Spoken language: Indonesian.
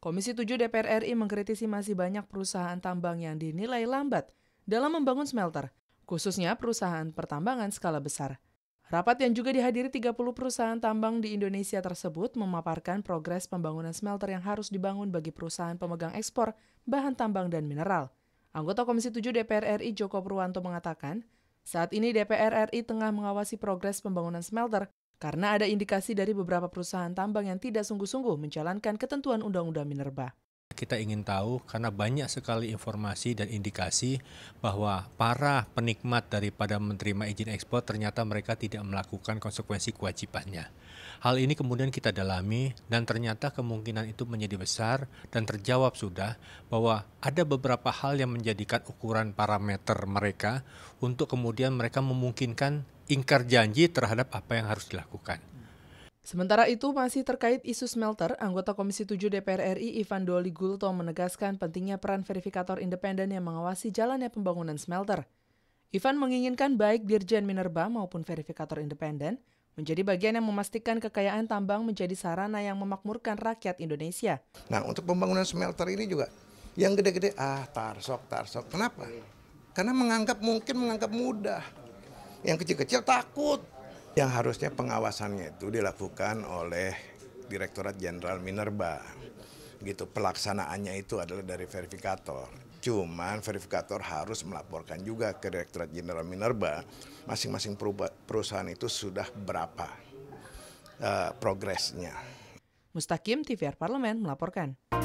Komisi 7 DPR RI mengkritisi masih banyak perusahaan tambang yang dinilai lambat dalam membangun smelter, khususnya perusahaan pertambangan skala besar. Rapat yang juga dihadiri 30 perusahaan tambang di Indonesia tersebut memaparkan progres pembangunan smelter yang harus dibangun bagi perusahaan pemegang ekspor bahan tambang dan mineral. Anggota Komisi 7 DPR RI Joko Purwanto mengatakan, saat ini DPR RI tengah mengawasi progres pembangunan smelter karena ada indikasi dari beberapa perusahaan tambang yang tidak sungguh-sungguh menjalankan ketentuan Undang-Undang Minerba kita ingin tahu karena banyak sekali informasi dan indikasi bahwa para penikmat daripada menerima izin ekspor ternyata mereka tidak melakukan konsekuensi kewajibannya. Hal ini kemudian kita dalami dan ternyata kemungkinan itu menjadi besar dan terjawab sudah bahwa ada beberapa hal yang menjadikan ukuran parameter mereka untuk kemudian mereka memungkinkan ingkar janji terhadap apa yang harus dilakukan. Sementara itu, masih terkait isu smelter, anggota Komisi 7 DPR RI Ivan Doli Gulto menegaskan pentingnya peran verifikator independen yang mengawasi jalannya pembangunan smelter. Ivan menginginkan baik Dirjen Minerba maupun verifikator independen menjadi bagian yang memastikan kekayaan tambang menjadi sarana yang memakmurkan rakyat Indonesia. Nah, untuk pembangunan smelter ini juga yang gede-gede, ah tarsok, tarsok. Kenapa? Karena menganggap mungkin menganggap mudah. Yang kecil-kecil takut yang harusnya pengawasannya itu dilakukan oleh Direktorat Jenderal Minerba. Gitu, pelaksanaannya itu adalah dari verifikator. Cuman verifikator harus melaporkan juga ke Direktorat Jenderal Minerba masing-masing perusahaan itu sudah berapa uh, progresnya. Mustaqim TVR Parlemen melaporkan.